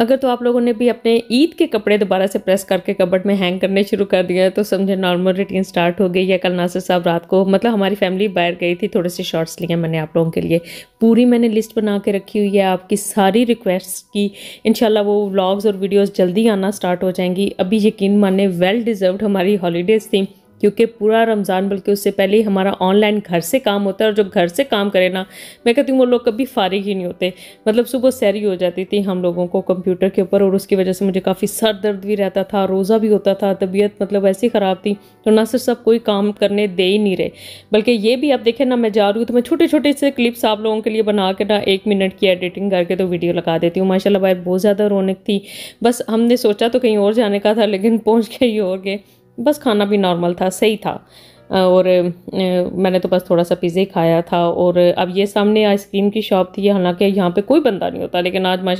अगर तो आप लोगों ने भी अपने ईद के कपड़े दोबारा से प्रेस करके कबट में हैंग करने शुरू कर दिया है तो समझे नॉर्मल रूटीन स्टार्ट हो गई या कल नासिर साहब रात को मतलब हमारी फैमिली बाहर गई थी थोड़े से शॉर्ट्स लिए मैंने आप लोगों के लिए पूरी मैंने लिस्ट बना के रखी हुई है आपकी सारी रिक्वेस्ट की इन वो व्लाग्स और वीडियोज़ जल्दी आना स्टार्ट हो जाएंगी अभी यकीन माने वेल डिज़र्व हमारी हॉलीडेज़ थी क्योंकि पूरा रमज़ान बल्कि उससे पहले ही हमारा ऑनलाइन घर से काम होता है और जो घर से काम करे ना मैं कहती हूँ वो लोग कभी फारिग ही नहीं होते मतलब सुबह सैरी हो जाती थी हम लोगों को कंप्यूटर के ऊपर और उसकी वजह से मुझे काफ़ी सर दर्द भी रहता था रोज़ा भी होता था तबीयत मतलब ऐसी ख़राब थी तो ना सिर्फ सब कोई काम करने दे ही नहीं रहे बल्कि ये भी आप देखें ना मैं जा रही हूँ तो मैं छोटे छोटे से क्लिप्स आप लोगों के लिए बना के ना एक मिनट की एडिटिंग करके तो वीडियो लगा देती हूँ माशाला बहुत ज़्यादा रौनक थी बस हमने सोचा तो कहीं और जाने का था लेकिन पहुँच के ही और गए बस खाना भी नॉर्मल था सही था और मैंने तो बस थोड़ा सा ही खाया था और अब ये सामने आइसक्रीम की शॉप थी हालांकि यहाँ पे कोई बंदा नहीं होता लेकिन आज माशा